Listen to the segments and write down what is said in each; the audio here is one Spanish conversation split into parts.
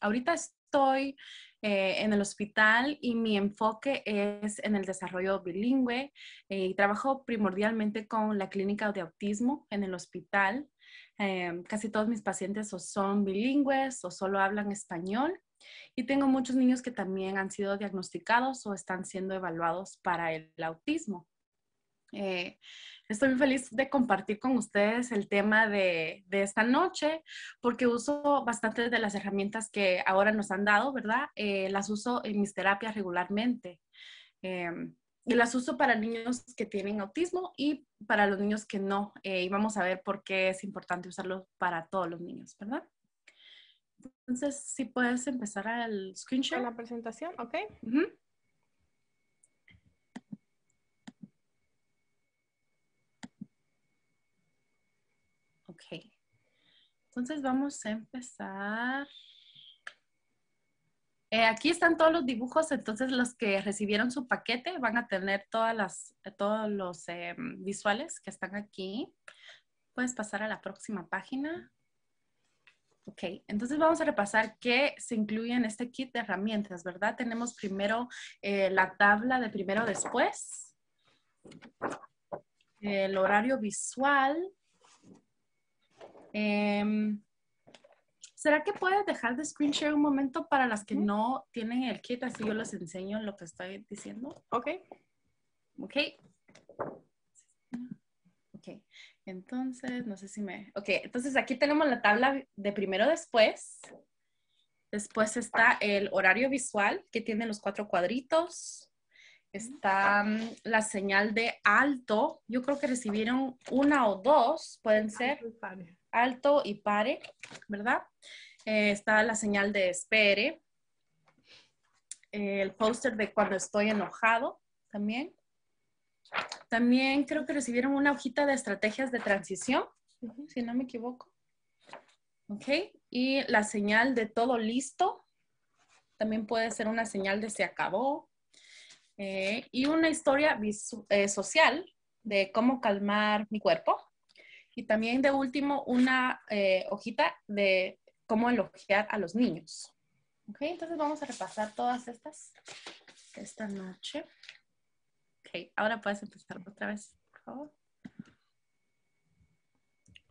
ahorita estoy eh, en el hospital y mi enfoque es en el desarrollo bilingüe eh, y trabajo primordialmente con la clínica de autismo en el hospital. Em, casi todos mis pacientes o son bilingües o solo hablan español y tengo muchos niños que también han sido diagnosticados o están siendo evaluados para el autismo. Eh, estoy muy feliz de compartir con ustedes el tema de, de, esta noche porque uso bastante de las herramientas que ahora nos han dado, ¿verdad? Eh, las uso en mis terapias regularmente. Em, y las uso para niños que tienen autismo y para los niños que no. Eh, y vamos a ver por qué es importante usarlo para todos los niños, ¿verdad? Entonces, si puedes empezar el screenshot? la presentación, ok. Ok. Entonces vamos a empezar. Eh, aquí están todos los dibujos, entonces los que recibieron su paquete van a tener todas las, todos los em, visuales que están aquí. Puedes pasar a la próxima página. Ok, entonces vamos a repasar qué se incluye en este kit de herramientas, ¿verdad? Tenemos primero eh, la tabla de primero después, el horario visual, Em, ¿Será que puedes dejar de screen share un momento para las que no tienen el kit? Así yo les enseño lo que estoy diciendo. Ok. Ok. Ok. Entonces, no sé si me... Ok, entonces aquí tenemos la tabla de primero después. Después está el horario visual que tiene los cuatro cuadritos. Está mm, la señal de alto. Yo creo que recibieron una o dos, pueden ser alto y pare, ¿verdad? Eh, está la señal de espere, eh, el póster de cuando estoy enojado también. También creo que recibieron una hojita de estrategias de transición, si no me equivoco. Ok, y la señal de todo listo. También puede ser una señal de se acabó. Eh, y una historia social de cómo calmar mi cuerpo. Y también de último, una eh, hojita de cómo elogiar a los niños. Ok, entonces vamos a repasar todas estas esta noche. Ok, ahora puedes empezar otra vez, por favor.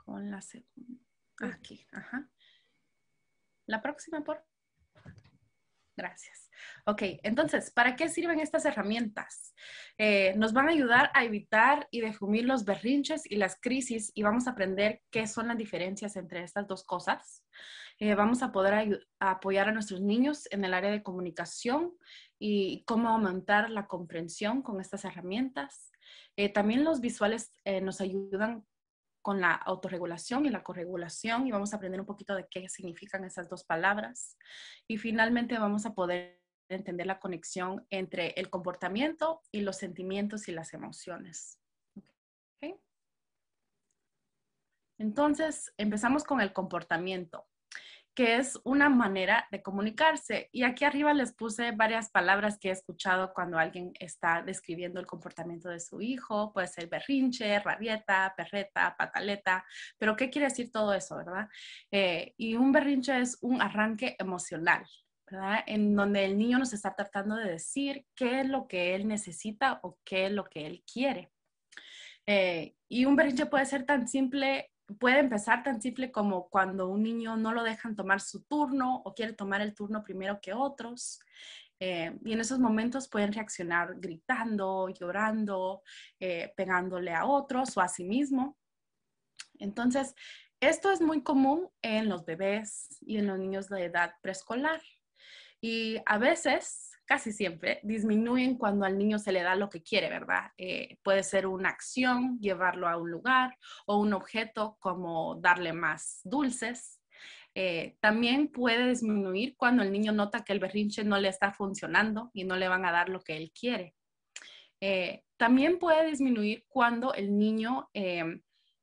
Con la segunda. Aquí, ajá. La próxima, por Gracias. Ok, entonces, ¿para qué sirven estas herramientas? Eh, nos van a ayudar a evitar y defumir los berrinches y las crisis y vamos a aprender qué son las diferencias entre estas dos cosas. Eh, vamos a poder apoyar a nuestros niños en el área de comunicación y cómo aumentar la comprensión con estas herramientas. Eh, también los visuales nos ayudan con la autorregulación y la corregulación y vamos a aprender un poquito de qué significan esas dos palabras. Y finalmente vamos a poder entender la conexión entre el comportamiento y los sentimientos y las emociones. Entonces, empezamos con el comportamiento, que es una manera de comunicarse. Y aquí arriba les puse varias palabras que he escuchado cuando alguien está describiendo el comportamiento de su hijo. Puede ser berrinche, rabieta, perreta, pataleta. Pero, ¿qué quiere decir todo eso, verdad? Eh, y un berrinche es un arranque emocional en donde el niño nos está tratando de decir qué es lo que él necesita o qué es lo que él quiere. Eh, y un berrinche puede ser tan simple, puede empezar tan simple como cuando un niño no lo dejan tomar su turno o quiere tomar el turno primero que otros. Eh, y en esos momentos pueden reaccionar gritando, llorando, eh, pegándole a otros o a sí mismo. Entonces, esto es muy común en los bebés y en los niños de edad preescolar y a veces, casi siempre, disminuyen cuando al niño se le da lo que quiere, ¿verdad? Eh, puede ser una acción, llevarlo a un lugar o un objeto como darle más dulces. Eh, también puede disminuir cuando el niño nota que el berrinche no le está funcionando y no le van a dar lo que él quiere. Eh, también puede disminuir cuando el niño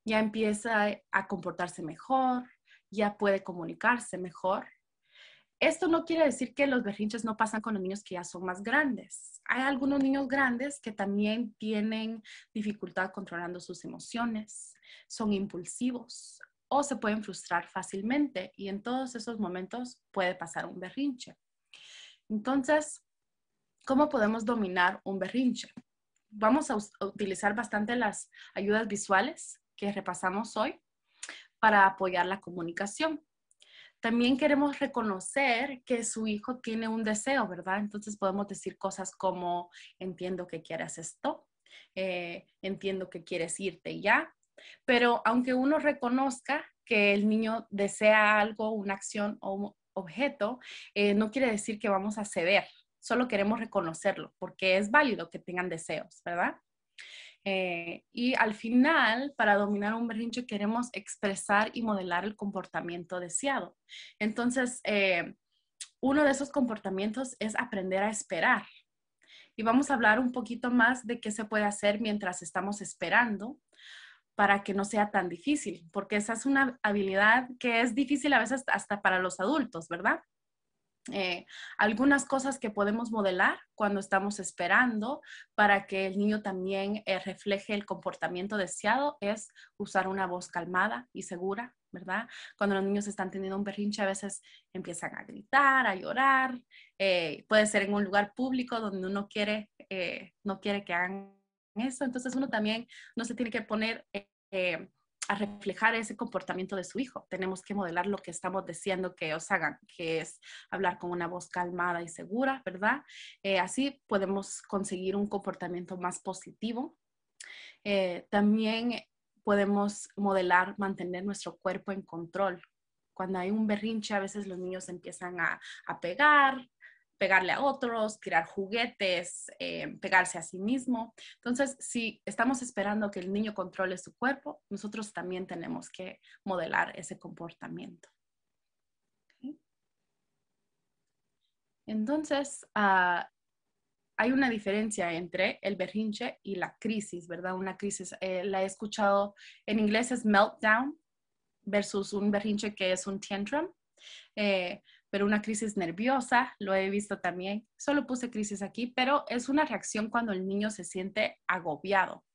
ya empieza a comportarse mejor, ya puede comunicarse mejor esto no quiere decir que los berrinches no pasan con los niños que ya son más grandes. Hay algunos niños grandes que también tienen dificultad controlando sus emociones, son impulsivos o se pueden frustrar fácilmente y en todos esos momentos puede pasar un berrinche. Entonces, ¿cómo podemos dominar un berrinche? Vamos a, utilizar bastante las ayudas visuales que repasamos hoy para apoyar la comunicación. También queremos reconocer que su hijo tiene un deseo, ¿verdad? Entonces podemos decir cosas como, entiendo que quieras esto, eh, entiendo que quieres irte ya, pero aunque uno reconozca que el niño desea algo, una acción o un objeto, eh, no quiere decir que vamos a ceder, solo queremos reconocerlo, porque es válido que tengan deseos, ¿verdad? Eh, y al final, para dominar un berrinche, queremos expresar y modelar el comportamiento deseado. Entonces, eh, uno de esos comportamientos es aprender a esperar. Y vamos a hablar un poquito más de qué se puede hacer mientras estamos esperando para que no sea tan difícil, porque esa es una habilidad que es difícil a veces hasta para los adultos, ¿verdad? Eh, algunas cosas que podemos modelar cuando estamos esperando para que el niño también eh, refleje el comportamiento deseado es usar una voz calmada y segura, ¿verdad? Cuando los niños están teniendo un berrinche a veces empiezan a gritar, a llorar, eh, puede ser en un lugar público donde uno quiere, no quiere que hagan eso, entonces uno también no se tiene que poner a reflejar ese comportamiento de su hijo. Tenemos que modelar lo que estamos diciendo que os hagan, que es hablar con una voz calmada y segura, ¿verdad? Eh, así podemos conseguir un comportamiento más positivo. Eh, también podemos modelar, mantener nuestro cuerpo en control. Cuando hay un berrinche, a veces los niños empiezan a, a pegar, pegarle a otros, tirar juguetes, eh, pegarse a sí mismo. Entonces, si estamos esperando que el niño controle su cuerpo, nosotros también tenemos que modelar ese comportamiento. Entonces, ah, hay una diferencia entre el berrinche y la crisis, ¿verdad? Una crisis, eh, la he escuchado en inglés es meltdown versus un berrinche que es un tantrum. Eh, pero una crisis nerviosa, lo he visto también, solo puse crisis aquí, pero es una reacción cuando el niño se siente agobiado.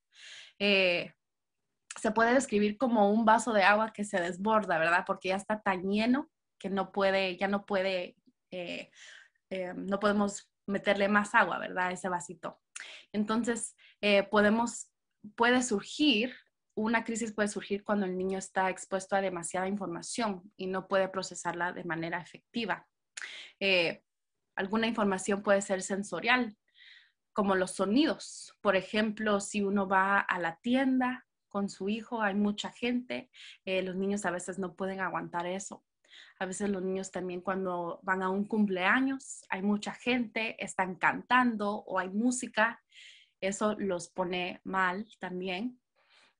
Eh, se puede describir como un vaso de agua que se desborda, ¿verdad? Porque ya está tan lleno que no puede, ya no puede, eh, eh, no podemos meterle más agua, ¿verdad? ese vasito. Entonces, podemos, puede surgir una crisis puede surgir cuando el niño está expuesto a demasiada información y no puede procesarla de manera efectiva. Eh, alguna información puede ser sensorial, como los sonidos. Por ejemplo, si uno va a la tienda con su hijo, hay mucha gente, eh, los niños a veces no pueden aguantar eso. A veces los niños también cuando van a un cumpleaños, hay mucha gente, están cantando o hay música, eso los pone mal también.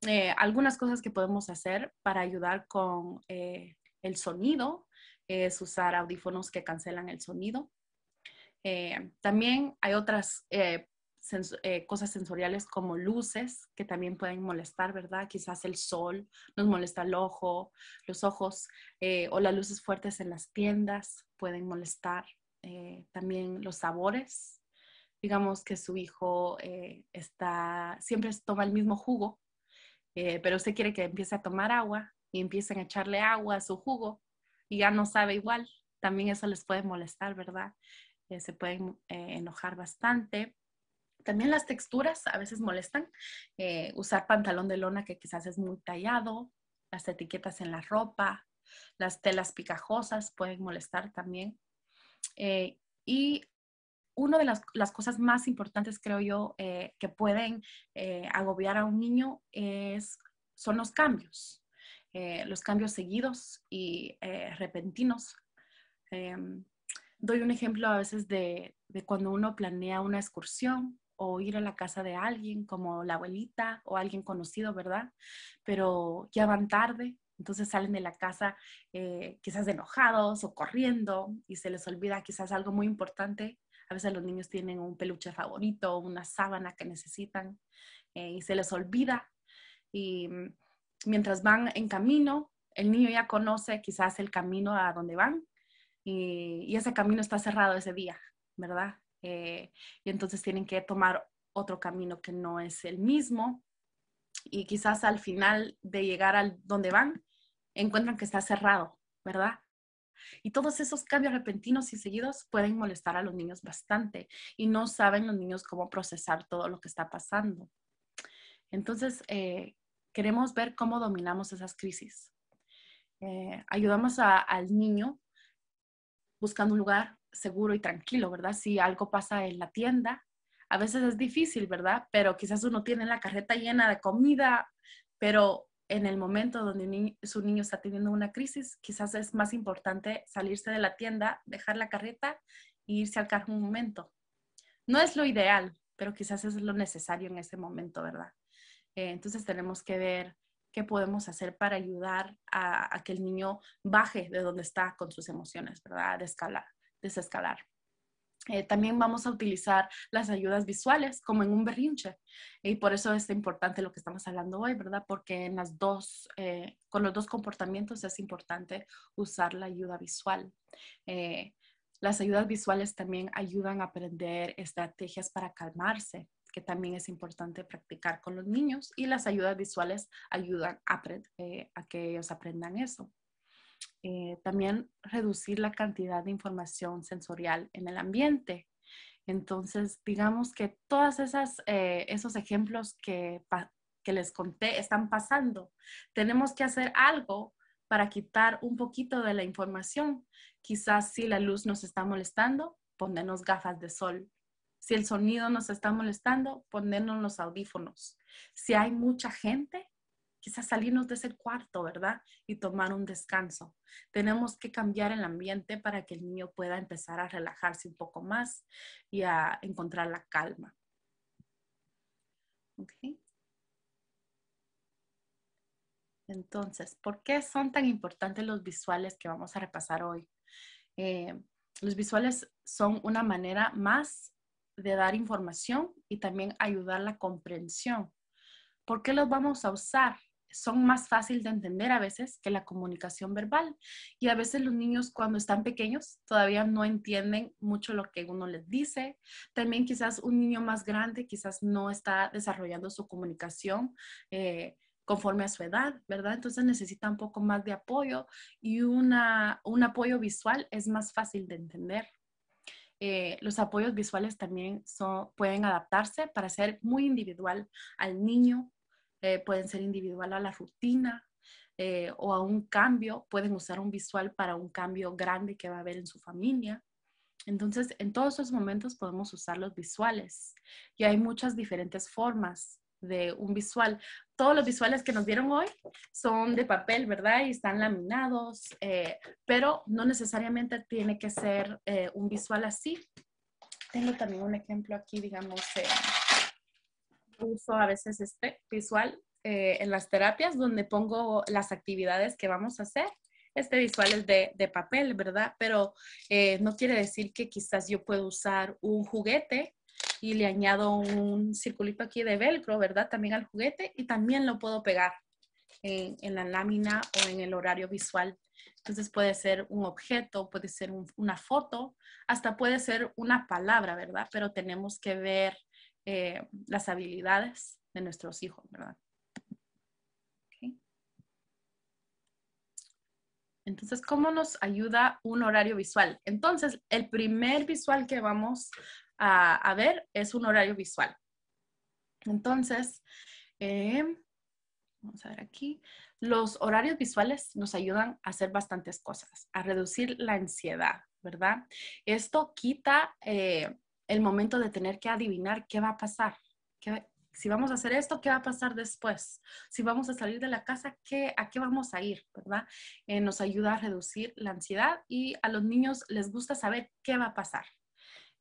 Eh, algunas cosas que podemos hacer para ayudar con eh, el sonido es usar audífonos que cancelan el sonido. Eh, también hay otras cosas sensoriales como luces que también pueden molestar, ¿verdad? Quizás el sol nos molesta el ojo, los ojos o las luces fuertes en las tiendas pueden molestar. también los sabores digamos que su hijo está, siempre toma el mismo jugo eh, pero usted quiere que empiece a tomar agua y empiecen a echarle agua a su jugo y ya no sabe igual. También eso les puede molestar, ¿verdad? Eh, se pueden eh, enojar bastante. También las texturas a veces molestan. usar pantalón de lona que quizás es muy tallado, las etiquetas en la ropa, las telas picajosas pueden molestar también. y una de las, las, cosas más importantes, creo yo, eh, que pueden eh, agobiar a un niño es, son los cambios, eh, los cambios seguidos y repentinos. Em, doy un ejemplo a veces de, de, cuando uno planea una excursión o ir a la casa de alguien, como la abuelita o alguien conocido, ¿verdad? Pero ya van tarde. Entonces salen de la casa quizás enojados o corriendo y se les olvida quizás algo muy importante a veces los niños tienen un peluche favorito, una sábana que necesitan eh, y se les olvida. Y mm, mientras van en camino, el niño ya conoce quizás el camino a donde van y, ese camino está cerrado ese día, ¿verdad? Eh, y entonces tienen que tomar otro camino que no es el mismo y quizás al final de llegar al donde van encuentran que está cerrado, ¿verdad? Y todos esos cambios repentinos y seguidos pueden molestar a los niños bastante y no saben los niños cómo procesar todo lo que está pasando. Entonces, eh, queremos ver cómo dominamos esas crisis. Eh, ayudamos al niño buscando un lugar seguro y tranquilo, ¿verdad? Si algo pasa en la tienda, a veces es difícil, ¿verdad? Pero quizás uno tiene la carreta llena de comida, pero en el momento donde su niño está teniendo una crisis, quizás es más importante salirse de la tienda, dejar la carreta e irse al carro un momento. No es lo ideal, pero quizás es lo necesario en ese momento, ¿verdad? Eh, entonces tenemos que ver qué podemos hacer para ayudar a, que el niño baje de donde está con sus emociones, ¿verdad? desescalar. Eh, también vamos a utilizar las ayudas visuales como en un berrinche y por eso es importante lo que estamos hablando hoy, ¿verdad? Porque en eh, con los dos comportamientos es importante usar la ayuda visual. Eh, las ayudas visuales también ayudan a aprender estrategias para calmarse, que también es importante practicar con los niños y las ayudas visuales ayudan a que ellos aprendan eso. Eh, también reducir la cantidad de información sensorial en el ambiente. Entonces, digamos que todos eh, esos ejemplos que, que les conté están pasando. Tenemos que hacer algo para quitar un poquito de la información. Quizás si la luz nos está molestando, ponernos gafas de sol. Si el sonido nos está molestando, ponernos los audífonos. Si hay mucha gente, quizás salirnos de ese cuarto, ¿verdad? Y tomar un descanso. Tenemos que cambiar el ambiente para que el niño pueda empezar a relajarse un poco más y a encontrar la calma. Entonces, ¿por qué son tan importantes los visuales que vamos a repasar hoy? Eh, los visuales son una manera más de dar información y también ayudar la comprensión. ¿Por qué los vamos a usar? son más fáciles de entender a veces que la comunicación verbal. Y a veces los niños cuando están pequeños todavía no entienden mucho lo que uno les dice. También quizás un niño más grande quizás no está desarrollando su comunicación. Eh, conforme a su edad, ¿verdad? Entonces necesita un poco más de apoyo y un apoyo visual es más fácil de entender. Eh, los apoyos visuales también pueden adaptarse para ser muy individual al niño, eh, pueden ser individual a la rutina eh, o a un cambio, pueden usar un visual para un cambio grande que va a haber en su familia. Entonces, en todos esos momentos podemos usar los visuales y hay muchas diferentes formas de un visual. Todos los visuales que nos dieron hoy son de papel, ¿verdad? Y están laminados, eh, pero no necesariamente tiene que ser un visual así. Tengo también un ejemplo aquí, digamos, uso a veces este, visual eh, en las terapias donde pongo las actividades que vamos a hacer. Este visual es de, de papel, ¿verdad? Pero eh, no quiere decir que quizás yo puedo usar un juguete y le añado un circulito aquí de velcro, ¿verdad? También al juguete y también lo puedo pegar en, la lámina o en el horario visual. Entonces puede ser un objeto, puede ser una foto, hasta puede ser una palabra, ¿verdad? Pero tenemos que ver eh, las habilidades de nuestros hijos, ¿verdad? Entonces, ¿cómo nos ayuda un horario visual? Entonces, el primer visual que vamos a, ver es un horario visual. Entonces, eh, vamos a ver aquí, los horarios visuales nos ayudan a hacer bastantes cosas, a reducir la ansiedad, ¿verdad? Esto quita eh, el momento de tener que adivinar qué va a pasar. Qué, si vamos a hacer esto, ¿qué va a pasar después? Si vamos a salir de la casa, ¿qué, ¿a qué vamos a ir? ¿Verdad? Eh, nos ayuda a reducir la ansiedad y a los niños les gusta saber qué va a pasar.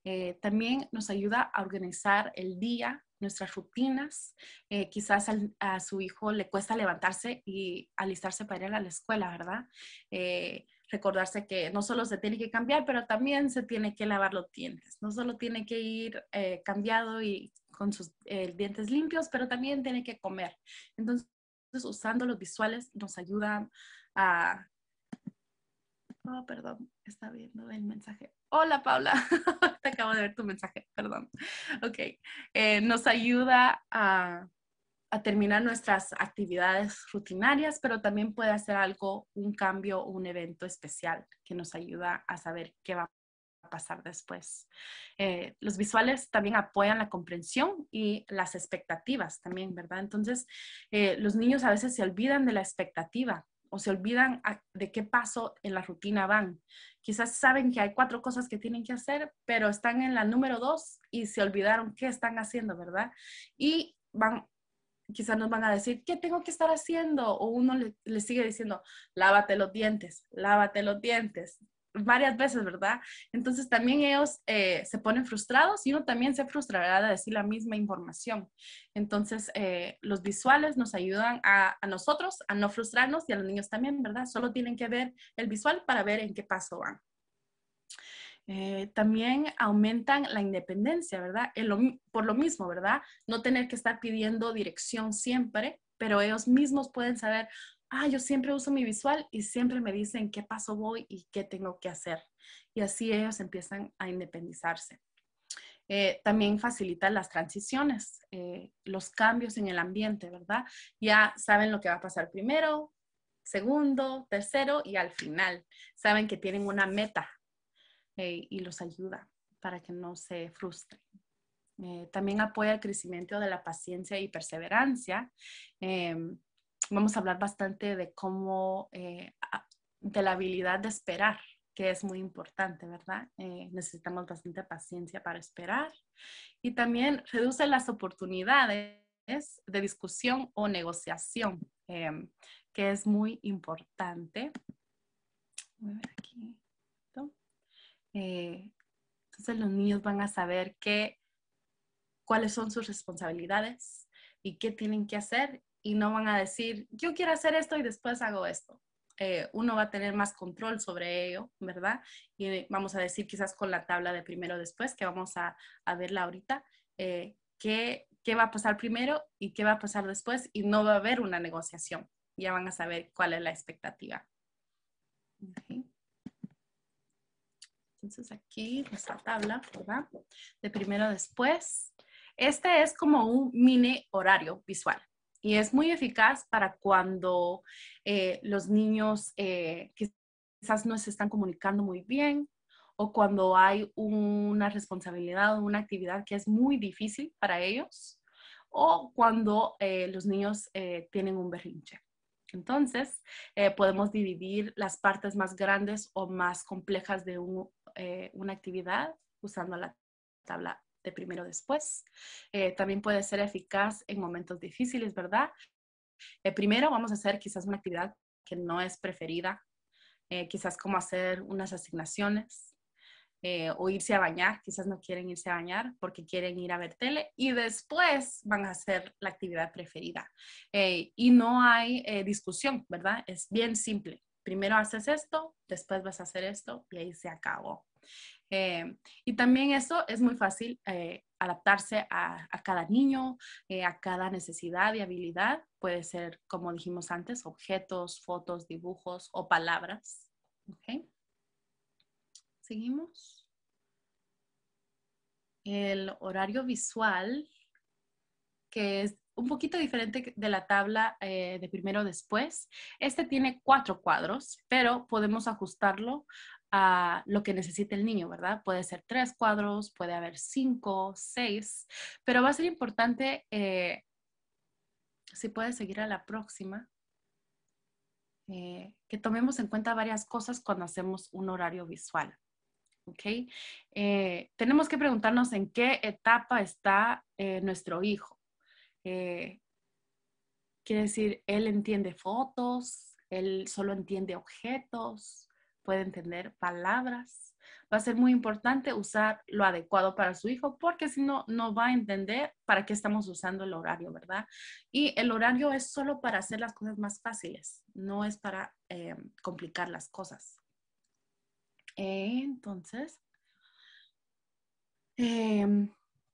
Eh, también nos ayuda a organizar el día, nuestras rutinas. Eh, quizás a su hijo le cuesta levantarse y alistarse para ir a la escuela, ¿verdad? recordarse que no solo se tiene que cambiar, pero también se tiene que lavar los dientes. No solo tiene que ir eh, cambiado y con sus eh, dientes limpios, pero también tiene que comer. Entonces, usando los visuales nos ayudan a... Oh, perdón, está viendo el mensaje. Hola, Paula. Te acabo de ver tu mensaje, perdón. Ok. Eh, nos ayuda a a terminar nuestras actividades rutinarias, pero también puede hacer algo, un cambio un evento especial que nos ayuda a saber qué va a pasar después. Eh, los visuales también apoyan la comprensión y las expectativas también, ¿verdad? Entonces, eh, los niños a veces se olvidan de la expectativa o se olvidan de qué paso en la rutina van. Quizás saben que hay cuatro cosas que tienen que hacer, pero están en la número dos y se olvidaron qué están haciendo, ¿verdad? Y van quizás nos van a decir, ¿qué tengo que estar haciendo? O uno le, sigue diciendo, lávate los dientes, lávate los dientes, varias veces, ¿verdad? Entonces también ellos eh, se ponen frustrados y uno también se frustrará de decir la misma información. Entonces, eh, los visuales nos ayudan a, a nosotros a no frustrarnos y a los niños también, ¿verdad? Solo tienen que ver el visual para ver en qué paso van. Eh, también aumentan la independencia, ¿verdad? por lo mismo, ¿verdad? No tener que estar pidiendo dirección siempre, pero ellos mismos pueden saber, ah, yo siempre uso mi visual y siempre me dicen qué paso voy y qué tengo que hacer. Y así ellos empiezan a independizarse. Eh, también facilitan las transiciones, eh, los cambios en el ambiente, ¿verdad? Ya saben lo que va a pasar primero, segundo, tercero y al final. Saben que tienen una meta eh, y los ayuda para que no se frustren. Eh, también apoya el crecimiento de la paciencia y perseverancia. Em, vamos a hablar bastante de cómo, eh, de la habilidad de esperar, que es muy importante, ¿verdad? necesitamos bastante paciencia para esperar. Y también reduce las oportunidades de discusión o negociación, em, que es muy importante. Voy a ver aquí. Eh, entonces los niños van a saber qué, cuáles son sus responsabilidades y qué tienen que hacer y no van a decir, yo quiero hacer esto y después hago esto. Eh, uno va a tener más control sobre ello, ¿verdad? Y vamos a decir quizás con la tabla de primero después, que vamos a, verla ahorita, eh, qué, qué va a pasar primero y qué va a pasar después y no va a haber una negociación. Ya van a saber cuál es la expectativa. Entonces aquí nuestra tabla, ¿verdad? De primero a después. Este es como un mini horario visual y es muy eficaz para cuando eh, los niños eh, quizás no se están comunicando muy bien o cuando hay una responsabilidad o una actividad que es muy difícil para ellos o cuando eh, los niños tienen un berrinche. Entonces, eh, podemos dividir las partes más grandes o más complejas de eh, una actividad usando la tabla de primero después. Eh, también puede ser eficaz en momentos difíciles, ¿verdad? primero vamos a hacer quizás una actividad que no es preferida, quizás como hacer unas asignaciones, eh, o irse a bañar, quizás no quieren irse a bañar porque quieren ir a ver tele y después van a hacer la actividad preferida. Eh, y no hay eh, discusión, ¿verdad? Es bien simple. Primero haces esto, después vas a hacer esto y ahí se acabó. y también eso es muy fácil adaptarse a, cada niño, a cada necesidad y habilidad. Puede ser, como dijimos antes, objetos, fotos, dibujos o palabras. Okay. Seguimos. El horario visual, que es un poquito diferente de la tabla eh, de primero después. Este tiene cuatro cuadros, pero podemos ajustarlo a lo que necesite el niño, ¿verdad? Puede ser tres cuadros, puede haber cinco, seis, pero va a ser importante, eh, si puede seguir a la próxima, eh, que tomemos en cuenta varias cosas cuando hacemos un horario visual. ¿ok? Eh, tenemos que preguntarnos en qué etapa está eh, nuestro hijo. Eh, quiere decir, él entiende fotos, él solo entiende objetos, puede entender palabras. Va a ser muy importante usar lo adecuado para su hijo porque si no, no va a entender para qué estamos usando el horario, ¿verdad? Y el horario es solo para hacer las cosas más fáciles, no es para complicar las cosas. Entonces, em,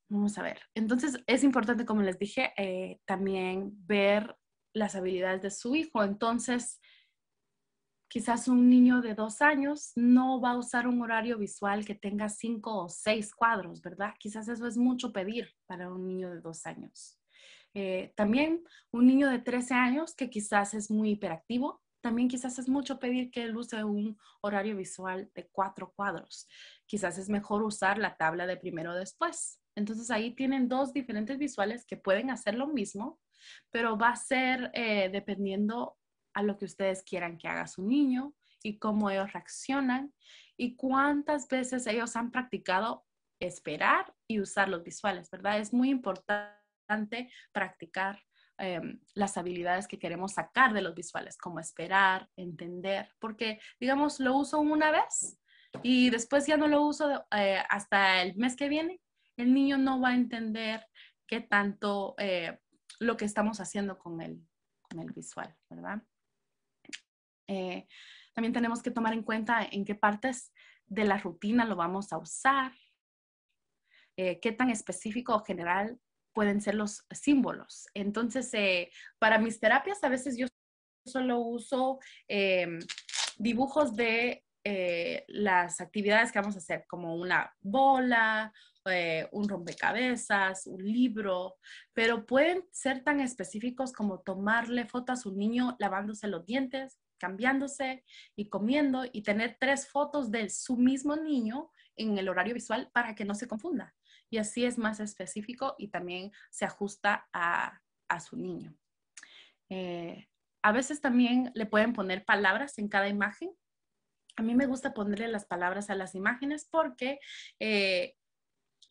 vamos a ver. Entonces, es importante, como les dije, eh, también ver las habilidades de su hijo. Entonces, quizás un niño de dos años no va a usar un horario visual que tenga cinco o seis cuadros, ¿verdad? Quizás eso es mucho pedir para un niño de dos años. Eh, también un niño de 13 años que quizás es muy hiperactivo, también quizás es mucho pedir que él use un horario visual de cuatro cuadros. Quizás es mejor usar la tabla de primero después. Entonces ahí tienen dos diferentes visuales que pueden hacer lo mismo, pero va a ser eh, dependiendo a lo que ustedes quieran que haga su niño y cómo ellos reaccionan y cuántas veces ellos han practicado esperar y usar los visuales, ¿verdad? Es muy importante practicar Em, las habilidades que queremos sacar de los visuales, como esperar, entender, porque, digamos, lo uso una vez y después ya no lo uso eh, hasta el mes que viene, el niño no va a entender qué tanto eh, lo que estamos haciendo con el, con el visual, ¿verdad? Eh, también tenemos que tomar en cuenta en qué partes de la rutina lo vamos a usar, qué tan específico o general pueden ser los símbolos. Entonces, eh, para mis terapias a veces yo solo uso em, dibujos de eh, las actividades que vamos a hacer, como una bola, eh, un rompecabezas, un libro, pero pueden ser tan específicos como tomarle foto a su niño lavándose los dientes, cambiándose y comiendo y tener tres fotos de su mismo niño en el horario visual para que no se confunda y así es más específico y también se ajusta a, a su niño. Eh, a veces también le pueden poner palabras en cada imagen. A mí me gusta ponerle las palabras a las imágenes porque eh,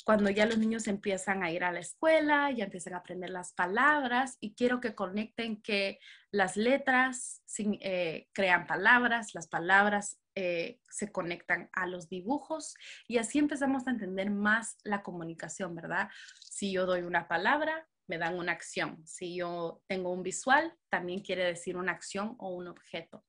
cuando ya los niños empiezan a ir a la escuela, ya empiezan a aprender las palabras y quiero que conecten que las letras eh, crean palabras, las palabras eh, se conectan a los dibujos y así empezamos a entender más la comunicación, ¿verdad? Si yo doy una palabra, me dan una acción. Si yo tengo un visual, también quiere decir una acción o un objeto.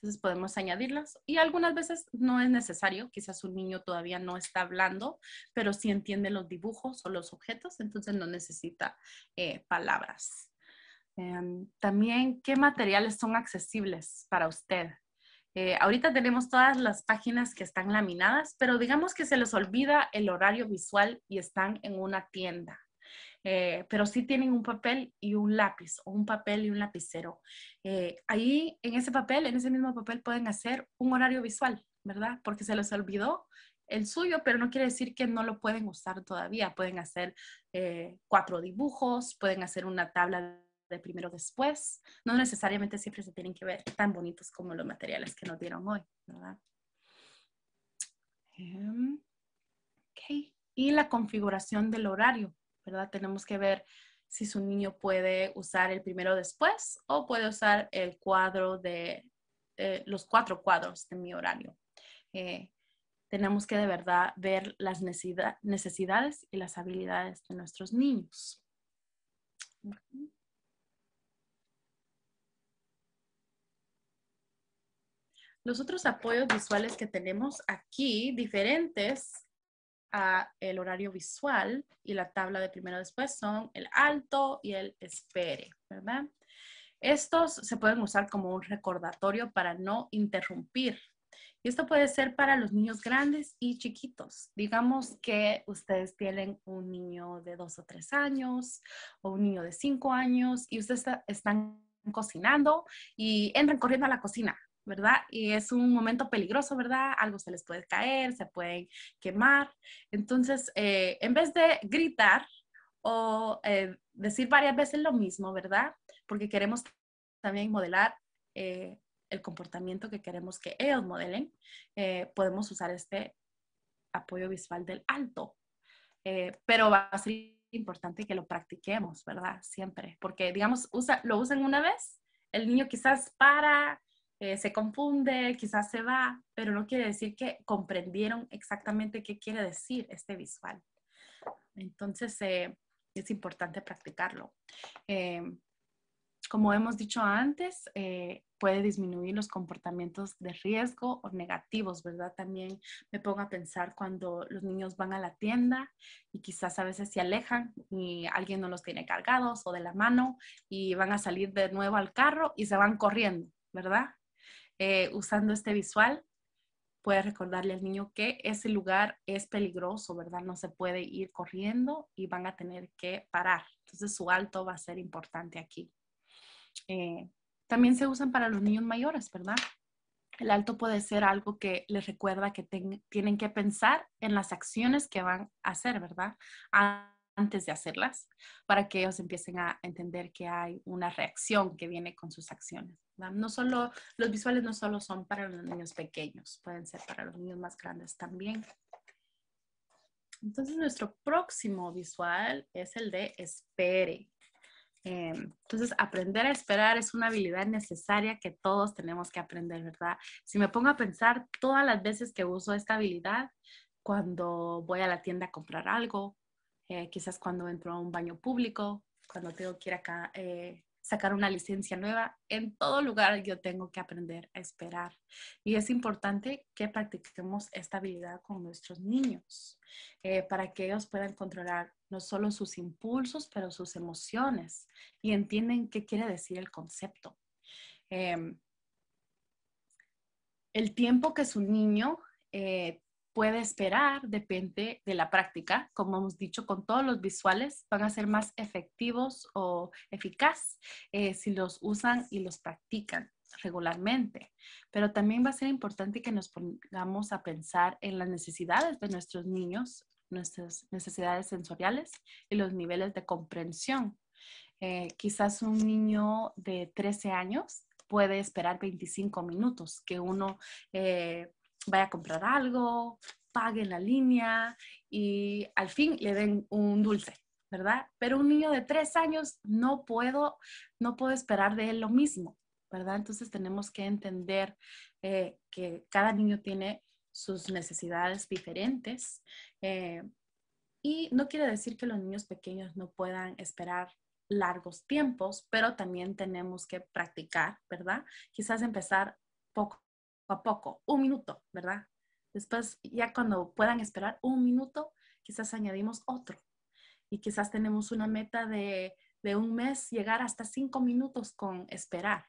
Entonces podemos añadirlas y algunas veces no es necesario, quizás un niño todavía no está hablando, pero sí entiende los dibujos o los objetos, entonces no necesita eh, palabras. Em, también, ¿qué materiales son accesibles para usted? Eh, ahorita tenemos todas las páginas que están laminadas, pero digamos que se les olvida el horario visual y están en una tienda. Eh, pero sí tienen un papel y un lápiz, o un papel y un lapicero. Eh, ahí, en ese papel, en ese mismo papel, pueden hacer un horario visual, ¿verdad? Porque se les olvidó el suyo, pero no quiere decir que no lo pueden usar todavía. Pueden hacer eh, cuatro dibujos, pueden hacer una tabla de primero después. No necesariamente siempre se tienen que ver tan bonitos como los materiales que nos dieron hoy, ¿verdad? Em, y la configuración del horario. ¿verdad? Tenemos que ver si su niño puede usar el primero después o puede usar el cuadro de eh, los cuatro cuadros de mi horario. Eh, tenemos que de verdad ver las necesidades y las habilidades de nuestros niños. Los otros apoyos visuales que tenemos aquí, diferentes, a el horario visual y la tabla de primero después son el alto y el espere, ¿verdad? Estos se pueden usar como un recordatorio para no interrumpir. Y esto puede ser para los niños grandes y chiquitos. Digamos que ustedes tienen un niño de dos o tres años o un niño de cinco años y ustedes están cocinando y entran corriendo a la cocina ¿verdad? Y es un momento peligroso, ¿verdad? Algo se les puede caer, se pueden quemar. Entonces, eh, en vez de gritar o eh, decir varias veces lo mismo, ¿verdad? Porque queremos también modelar eh, el comportamiento que queremos que ellos modelen, podemos usar este apoyo visual del alto. pero va a ser importante que lo practiquemos, ¿verdad? Siempre, porque digamos, usa, lo usan una vez, el niño quizás para, eh, se confunde, quizás se va, pero no quiere decir que comprendieron exactamente qué quiere decir este visual. Entonces, eh, es importante practicarlo. Eh, como hemos dicho antes, puede disminuir los comportamientos de riesgo o negativos, ¿verdad? También me pongo a pensar cuando los niños van a la tienda y quizás a veces se alejan y alguien no los tiene cargados o de la mano y van a salir de nuevo al carro y se van corriendo, ¿verdad? Eh, usando este visual, puede recordarle al niño que ese lugar es peligroso, ¿verdad? No se puede ir corriendo y van a tener que parar. Entonces su alto va a ser importante aquí. Eh, también se usan para los niños mayores, ¿verdad? El alto puede ser algo que les recuerda que tienen que pensar en las acciones que van a hacer, ¿verdad? antes de hacerlas, para que ellos empiecen a entender que hay una reacción que viene con sus acciones. No solo, los visuales no solo son para los niños pequeños, pueden ser para los niños más grandes también. Entonces, nuestro próximo visual es el de espere. Em, entonces, aprender a esperar es una habilidad necesaria que todos tenemos que aprender, ¿verdad? Si me pongo a pensar todas las veces que uso esta habilidad, cuando voy a la tienda a comprar algo, eh, quizás cuando entro a un baño público, cuando tengo que ir acá, eh, sacar una licencia nueva, en todo lugar yo tengo que aprender a esperar. Y es importante que practiquemos esta habilidad con nuestros niños eh, para que ellos puedan controlar no solo sus impulsos, pero sus emociones y entienden qué quiere decir el concepto. Em, el tiempo que su niño eh, puede esperar depende de la práctica. Como hemos dicho, con todos los visuales van a ser más efectivos o eficaz eh, si los usan y los practican regularmente, pero también va a ser importante que nos pongamos a pensar en las necesidades de nuestros niños, nuestras necesidades sensoriales y los niveles de comprensión. Eh, quizás un niño de 13 años puede esperar 25 minutos que uno eh, vaya a comprar algo, pague en la línea y al fin le den un dulce, ¿verdad? Pero un niño de tres años no puedo, no puedo esperar de él lo mismo, ¿verdad? Entonces tenemos que entender eh, que cada niño tiene sus necesidades diferentes eh, y no quiere decir que los niños pequeños no puedan esperar largos tiempos, pero también tenemos que practicar, ¿verdad? Quizás empezar poco a poco, un minuto, ¿verdad? Después, ya cuando puedan esperar un minuto, quizás añadimos otro. Y quizás tenemos una meta de, un mes llegar hasta cinco minutos con esperar.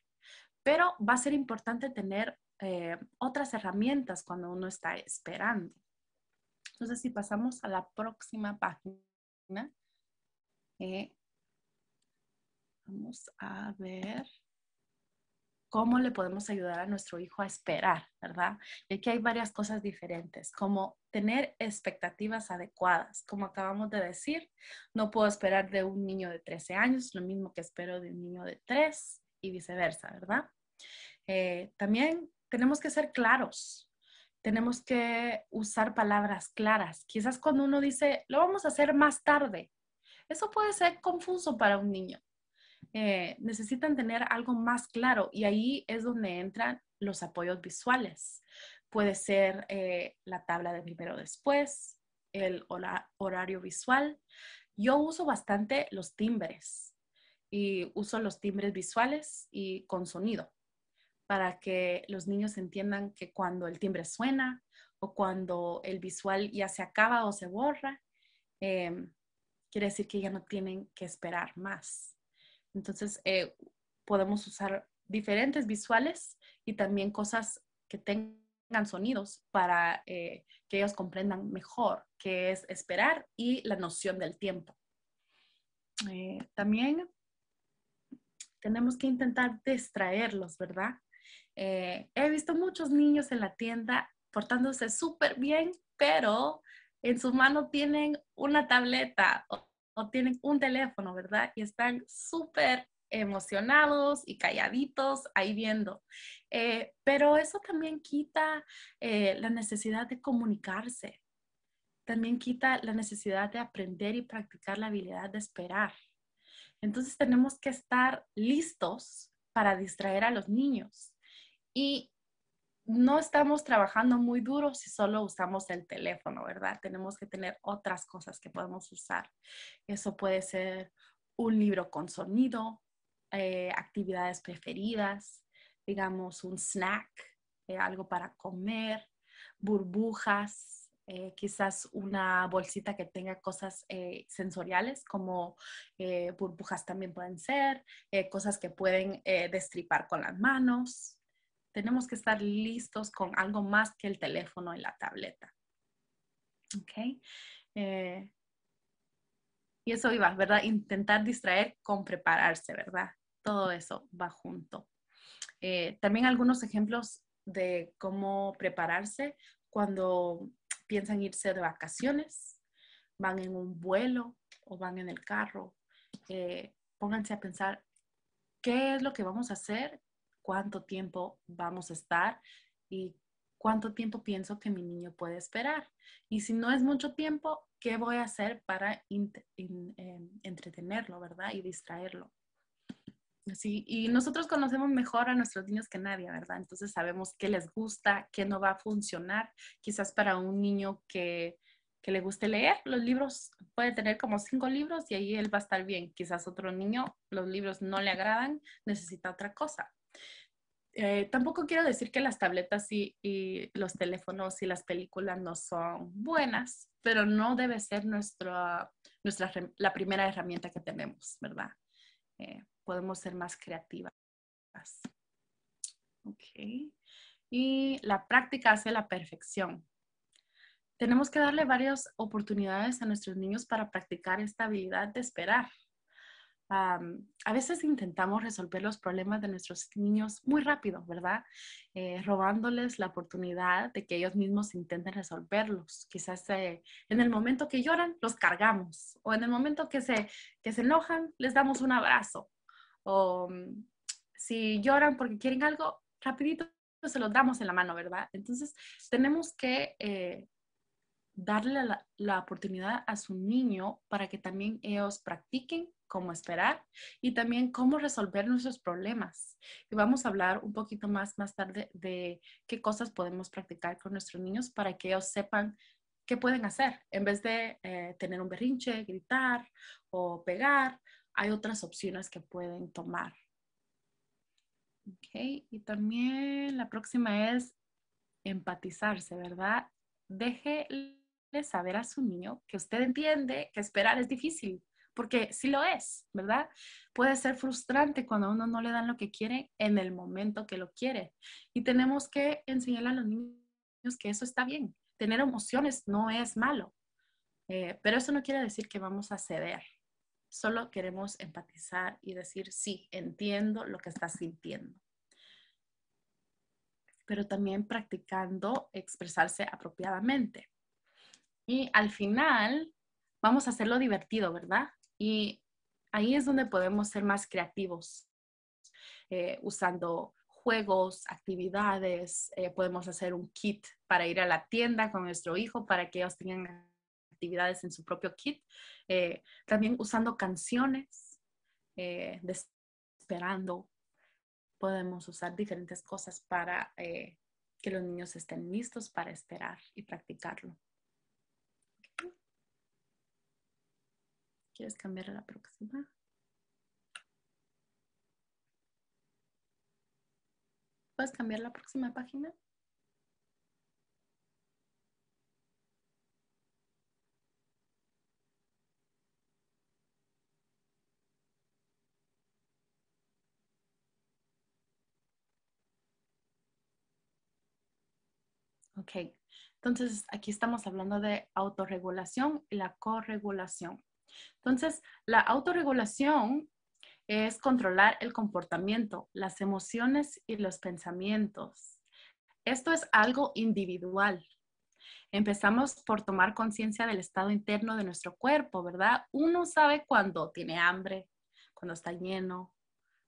Pero va a ser importante tener eh, otras herramientas cuando uno está esperando. Entonces, si pasamos a la próxima página, eh, vamos a ver cómo le podemos ayudar a nuestro hijo a esperar, ¿verdad? Y aquí hay varias cosas diferentes, como tener expectativas adecuadas, como acabamos de decir, no puedo esperar de un niño de 13 años lo mismo que espero de un niño de 3 y viceversa, ¿verdad? Eh, también tenemos que ser claros. Tenemos que usar palabras claras. Quizás cuando uno dice, lo vamos a hacer más tarde, eso puede ser confuso para un niño. Eh, necesitan tener algo más claro y ahí es donde entran los apoyos visuales. Puede ser eh, la tabla de primero después, el horario visual. Yo uso bastante los timbres y uso los timbres visuales y con sonido para que los niños entiendan que cuando el timbre suena o cuando el visual ya se acaba o se borra, em, quiere decir que ya no tienen que esperar más. Entonces, eh, podemos usar diferentes visuales y también cosas que tengan sonidos para eh, que ellos comprendan mejor qué es esperar y la noción del tiempo. Eh, también tenemos que intentar distraerlos, ¿verdad? he visto muchos niños en la tienda portándose súper bien, pero en su mano tienen una tableta tienen un teléfono, ¿verdad? Y están súper emocionados y calladitos ahí viendo. Eh, pero eso también quita eh, la necesidad de comunicarse, también quita la necesidad de aprender y practicar la habilidad de esperar. Entonces tenemos que estar listos para distraer a los niños. Y no estamos trabajando muy duro si solo usamos el teléfono, ¿verdad? Tenemos que tener otras cosas que podemos usar. Eso puede ser un libro con sonido, eh, actividades preferidas, digamos un snack, eh, algo para comer, burbujas, eh, quizás una bolsita que tenga cosas sensoriales, como burbujas también pueden ser, cosas que pueden destripar con las manos, tenemos que estar listos con algo más que el teléfono y la tableta. ¿Ok? Eh, y eso iba, ¿verdad? Intentar distraer con prepararse, ¿verdad? Todo eso va junto. Eh, también algunos ejemplos de cómo prepararse cuando piensan irse de vacaciones, van en un vuelo o van en el carro. Eh, pónganse a pensar qué es lo que vamos a hacer cuánto tiempo vamos a estar y cuánto tiempo pienso que mi niño puede esperar. Y si no es mucho tiempo, ¿qué voy a hacer para em, entretenerlo, verdad? Y distraerlo. Sí, y nosotros conocemos mejor a nuestros niños que nadie, ¿verdad? Entonces sabemos qué les gusta, qué no va a funcionar. Quizás para un niño que, que le guste leer los libros, puede tener como cinco libros y ahí él va a estar bien. Quizás otro niño, los libros no le agradan, necesita otra cosa. Eh, tampoco quiero decir que las tabletas y, los teléfonos y las películas no son buenas, pero no debe ser la primera herramienta que tenemos, ¿verdad? Eh, podemos ser más creativas. Ok. Y la práctica hace la perfección. Tenemos que darle varias oportunidades a nuestros niños para practicar esta habilidad de esperar a veces intentamos resolver los problemas de nuestros niños muy rápido, ¿verdad? Eh, robándoles la oportunidad de que ellos mismos intenten resolverlos. Quizás eh, en el momento que lloran, los cargamos, o en el momento que se, que se enojan, les damos un abrazo, o mm, si lloran porque quieren algo, rapidito se los damos en la mano, ¿verdad? Entonces, tenemos que... Eh, darle la, la oportunidad a su niño para que también ellos practiquen cómo esperar y también cómo resolver nuestros problemas. Y vamos a hablar un poquito más más tarde de qué cosas podemos practicar con nuestros niños para que ellos sepan qué pueden hacer. En vez de eh, tener un berrinche, gritar o pegar, hay otras opciones que pueden tomar. Okay. Y también la próxima es empatizarse, ¿verdad? de saber a su niño que usted entiende que esperar es difícil porque sí lo es, ¿verdad? Puede ser frustrante cuando a uno no le dan lo que quiere en el momento que lo quiere. Y tenemos que enseñarle a los niños que eso está bien. Tener emociones no es malo, eh, pero eso no quiere decir que vamos a ceder. Solo queremos empatizar y decir, sí, entiendo lo que estás sintiendo. Pero también practicando expresarse apropiadamente. Y al final, vamos a hacerlo divertido, ¿verdad? Y ahí es donde podemos ser más creativos, eh, usando juegos, actividades, eh, podemos hacer un kit para ir a la tienda con nuestro hijo para que ellos tengan actividades en su propio kit, eh, también usando canciones, esperando, podemos usar diferentes cosas para que los niños estén listos para esperar y practicarlo. ¿Quieres cambiar a la próxima? ¿Puedes cambiar la próxima página? Ok, entonces aquí estamos hablando de autorregulación y la corregulación. Entonces, la autorregulación es controlar el comportamiento, las emociones y los pensamientos. Esto es algo individual. Empezamos por tomar conciencia del estado interno de nuestro cuerpo, ¿verdad? Uno sabe cuando tiene hambre, cuando está lleno,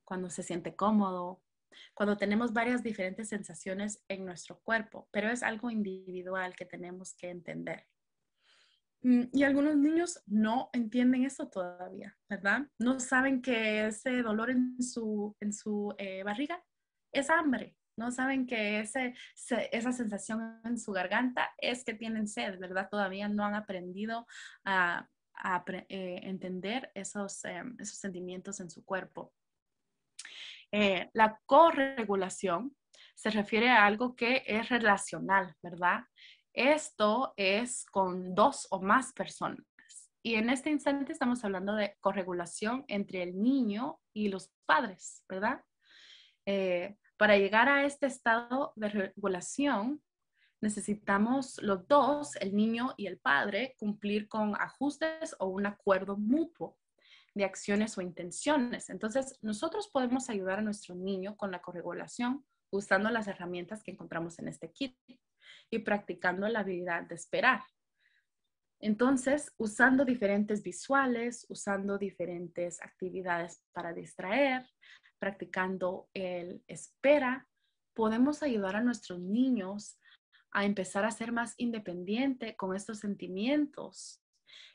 cuando se siente cómodo, cuando tenemos varias diferentes sensaciones en nuestro cuerpo, pero es algo individual que tenemos que entender. Mm, y algunos niños no entienden eso todavía, ¿verdad? No saben que ese dolor en su, en su eh, barriga es hambre, no saben que esa sensación en su garganta es que tienen sed, ¿verdad? Todavía no han aprendido a, eh, entender esos, eh, esos, sentimientos en su cuerpo. la corregulación se refiere a algo que es relacional, ¿verdad? Esto es con dos o más personas. Y en este instante estamos hablando de corregulación entre el niño y los padres, ¿verdad? Eh, para llegar a este estado de regulación, necesitamos los dos, el niño y el padre, cumplir con ajustes o un acuerdo mutuo de acciones o intenciones. Entonces, nosotros podemos ayudar a nuestro niño con la corregulación usando las herramientas que encontramos en este kit y practicando la habilidad de esperar. Entonces, usando diferentes visuales, usando diferentes actividades para distraer, practicando el espera, podemos ayudar a nuestros niños a empezar a ser más independiente con estos sentimientos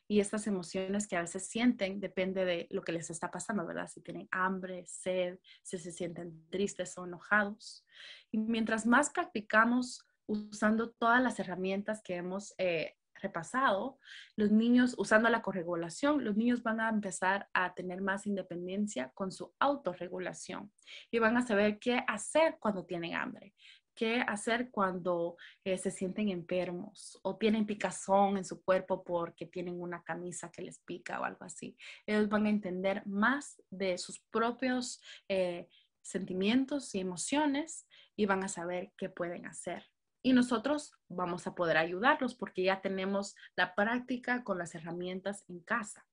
y estas emociones que a veces sienten, depende de lo que les está pasando, ¿verdad? Si tienen hambre, sed, si se sienten tristes o enojados. Y mientras más practicamos usando todas las herramientas que hemos eh, repasado, los niños, usando la corregulación, los niños van a empezar a tener más independencia con su autorregulación y van a saber qué hacer cuando tienen hambre, qué hacer cuando eh, se sienten enfermos o tienen picazón en su cuerpo porque tienen una camisa que les pica o algo así. Ellos van a entender más de sus propios eh, sentimientos y emociones y van a saber qué pueden hacer y nosotros vamos a poder ayudarlos porque ya tenemos la práctica con las herramientas en casa.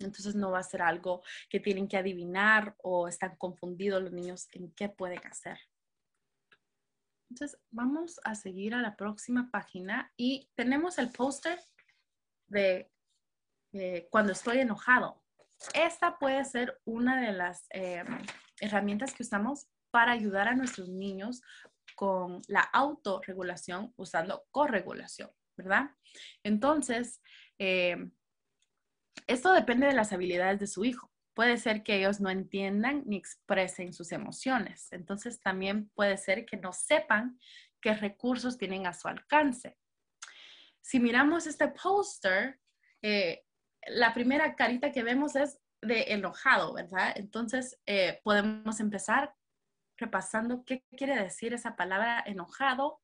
Entonces no va a ser algo que tienen que adivinar o están confundidos los niños en qué pueden hacer. Entonces vamos a seguir a la próxima página y tenemos el póster de cuando estoy enojado. Esta puede ser una de las eh, herramientas que usamos para ayudar a nuestros niños con la autorregulación usando corregulación, ¿verdad? Entonces, eh, esto depende de las habilidades de su hijo. Puede ser que ellos no entiendan ni expresen sus emociones. Entonces, también puede ser que no sepan qué recursos tienen a su alcance. Si miramos este póster, eh, la primera carita que vemos es de enojado, ¿verdad? Entonces, eh, podemos empezar repasando qué quiere decir esa palabra enojado,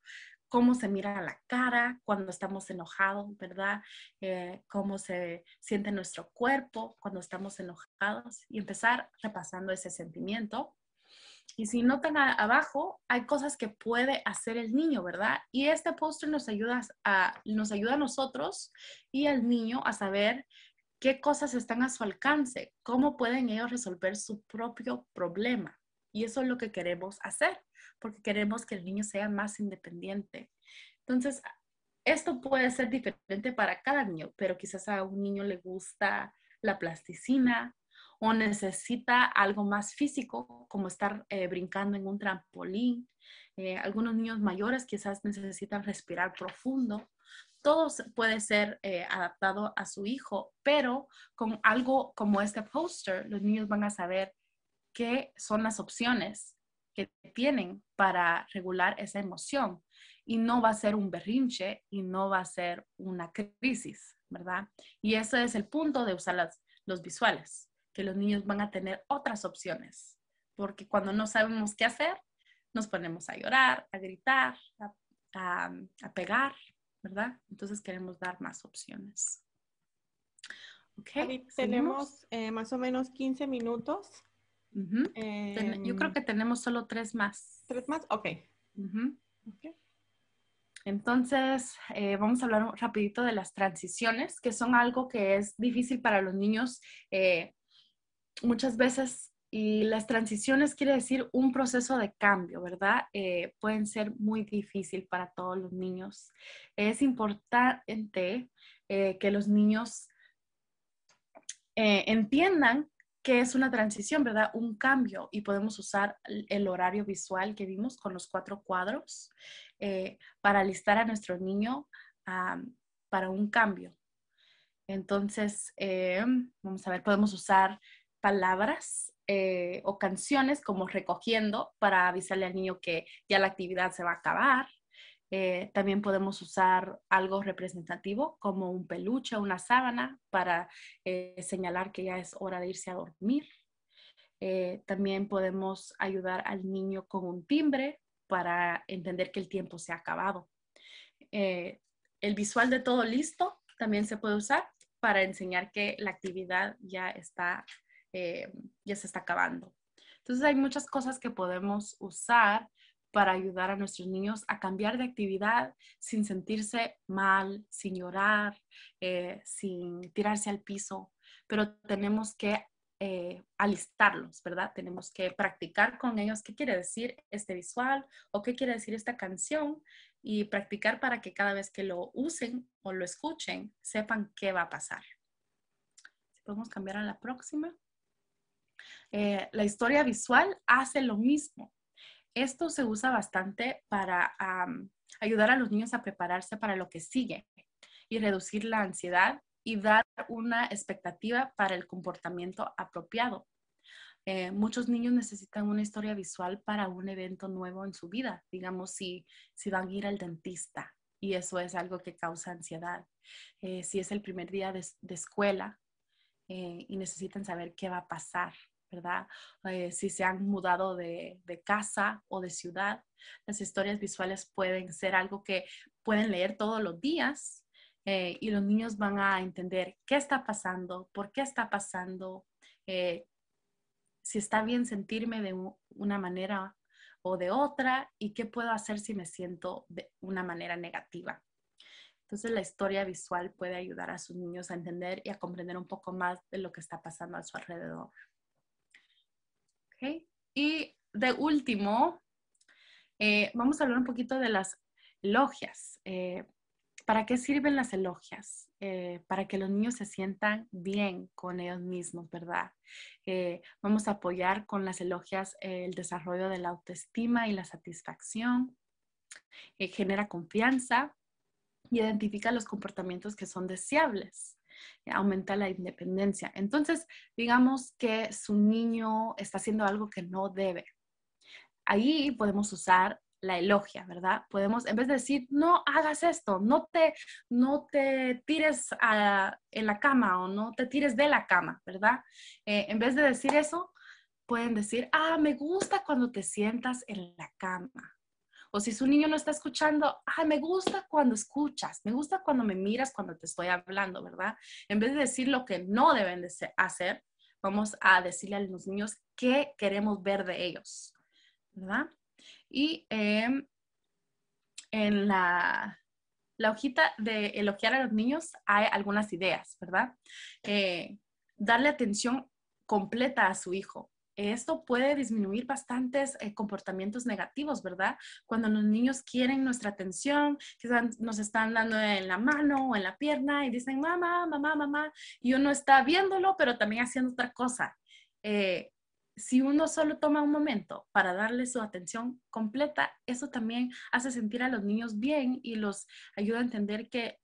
cómo se mira la cara cuando estamos enojados, ¿verdad? Eh, cómo se siente nuestro cuerpo cuando estamos enojados y empezar repasando ese sentimiento. Y si notan abajo, hay cosas que puede hacer el niño, ¿verdad? Y este postre nos ayuda a, nos ayuda a nosotros y al niño a saber qué cosas están a su alcance, cómo pueden ellos resolver su propio problema. Y eso es lo que queremos hacer, porque queremos que el niño sea más independiente. Entonces, esto puede ser diferente para cada niño, pero quizás a un niño le gusta la plasticina o necesita algo más físico, como estar eh, brincando en un trampolín. Eh, algunos niños mayores quizás necesitan respirar profundo. Todo puede ser eh, adaptado a su hijo, pero con algo como este póster, los niños van a saber qué son las opciones que tienen para regular esa emoción. Y no va a ser un berrinche y no va a ser una crisis, ¿verdad? Y ese es el punto de usar los visuales, que los niños van a tener otras opciones, porque cuando no sabemos qué hacer, nos ponemos a llorar, a gritar, a, pegar, ¿verdad? Entonces queremos dar más opciones. Okay, tenemos eh, más o menos 15 minutos yo creo em, que tenemos solo tres más. ¿Tres más? Ok. okay. Entonces, eh, vamos a hablar rapidito de las transiciones, que son algo que es difícil para los niños eh, muchas veces. Y las transiciones quiere decir un proceso de cambio, ¿verdad? Eh, pueden ser muy difícil para todos los niños. Es importante que los niños entiendan que es una transición, ¿verdad? Un cambio y podemos usar el horario visual que vimos con los cuatro cuadros eh, para listar a nuestro niño para un cambio. Entonces, eh, vamos a ver, podemos usar palabras eh, o canciones como recogiendo para avisarle al niño que ya la actividad se va a acabar. Eh, también podemos usar algo representativo como un peluche, o una sábana para eh, señalar que ya es hora de irse a dormir. Eh, también podemos ayudar al niño con un timbre para entender que el tiempo se ha acabado. el visual de todo listo también se puede usar para enseñar que la actividad ya está, ya se está acabando. Entonces hay muchas cosas que podemos usar para ayudar a nuestros niños a cambiar de actividad sin sentirse mal, sin llorar, eh, sin tirarse al piso. Pero tenemos que eh, alistarlos, ¿verdad? Tenemos que practicar con ellos qué quiere decir este visual o qué quiere decir esta canción y practicar para que cada vez que lo usen o lo escuchen, sepan qué va a pasar. Podemos cambiar a la próxima. Eh, la historia visual hace lo mismo. Esto se usa bastante para ayudar a los niños a prepararse para lo que sigue y reducir la ansiedad y dar una expectativa para el comportamiento apropiado. Eh, muchos niños necesitan una historia visual para un evento nuevo en su vida, digamos si, si van a ir al dentista y eso es algo que causa ansiedad. Eh, si es el primer día de, escuela eh, y necesitan saber qué va a pasar, ¿verdad? Eh, si se han mudado de, de, casa o de ciudad, las historias visuales pueden ser algo que pueden leer todos los días eh, y los niños van a entender qué está pasando, por qué está pasando, eh, si está bien sentirme de una manera o de otra y qué puedo hacer si me siento de una manera negativa. Entonces la historia visual puede ayudar a sus niños a entender y a comprender un poco más de lo que está pasando a su alrededor. Y de último, eh, vamos a hablar un poquito de las elogias. Eh, ¿Para qué sirven las elogias? Eh, para que los niños se sientan bien con ellos mismos, ¿verdad? vamos a apoyar con las elogias el desarrollo de la autoestima y la satisfacción. genera confianza y identifica los comportamientos que son deseables. Eh, aumenta la independencia. Entonces, digamos que su niño está haciendo algo que no debe. Ahí podemos usar la elogia, ¿verdad? Podemos, en vez de decir, no hagas esto, no te, no te tires a, en la cama o no te tires de la cama, ¿verdad? Eh, en vez de decir eso, pueden decir, ah, me gusta cuando te sientas en la cama. O si su niño no está escuchando, ay, ah, me gusta cuando escuchas, me gusta cuando me miras cuando te estoy hablando, ¿verdad? En vez de decir lo que no deben de hacer, vamos a decirle a los niños qué queremos ver de ellos, ¿verdad? Y em, en la, hojita de elogiar a los niños hay algunas ideas, ¿verdad? Eh, darle atención completa a su hijo, esto puede disminuir bastantes eh, comportamientos negativos, ¿verdad? Cuando los niños quieren nuestra atención, que nos están dando en la mano o en la pierna y dicen, mamá, mamá, mamá, y uno está viéndolo, pero también haciendo otra cosa. Eh, si uno solo toma un momento para darle su atención completa, eso también hace sentir a los niños bien y los ayuda a entender que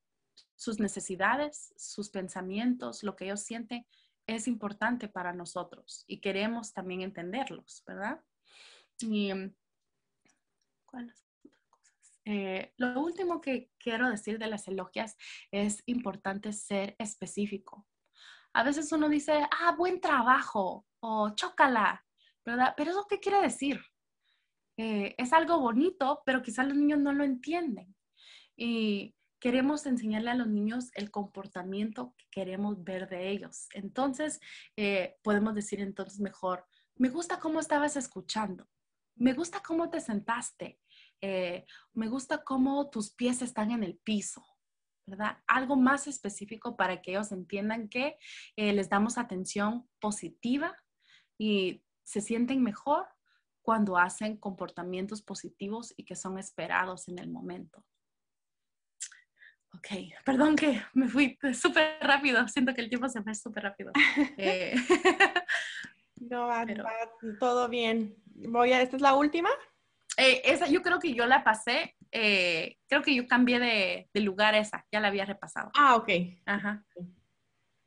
sus necesidades, sus pensamientos, lo que ellos sienten es importante para nosotros y queremos también entenderlos, ¿verdad? Y, em, cosas? Eh, lo último que quiero decir de las elogias es importante ser específico. A veces uno dice, ah, buen trabajo o chócala, ¿verdad? Pero eso qué quiere decir? Eh, es algo bonito, pero quizás los niños no lo entienden. Y queremos enseñarle a los niños el comportamiento que queremos ver de ellos. Entonces, eh, podemos decir entonces mejor, me gusta cómo estabas escuchando, me gusta cómo te sentaste, eh, me gusta cómo tus pies están en el piso, ¿verdad? Algo más específico para que ellos entiendan que eh, les damos atención positiva y se sienten mejor cuando hacen comportamientos positivos y que son esperados en el momento. Ok, perdón que me fui súper rápido, siento que el tiempo se me va súper rápido. Eh, no, va, todo bien. Voy a, ¿Esta es la última? Eh, esa, yo creo que yo la pasé, eh, creo que yo cambié de, de, lugar esa, ya la había repasado. Ah, ok. Ajá.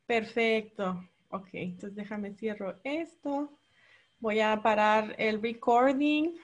Perfecto. Ok, entonces déjame cierro esto. Voy a parar el recording.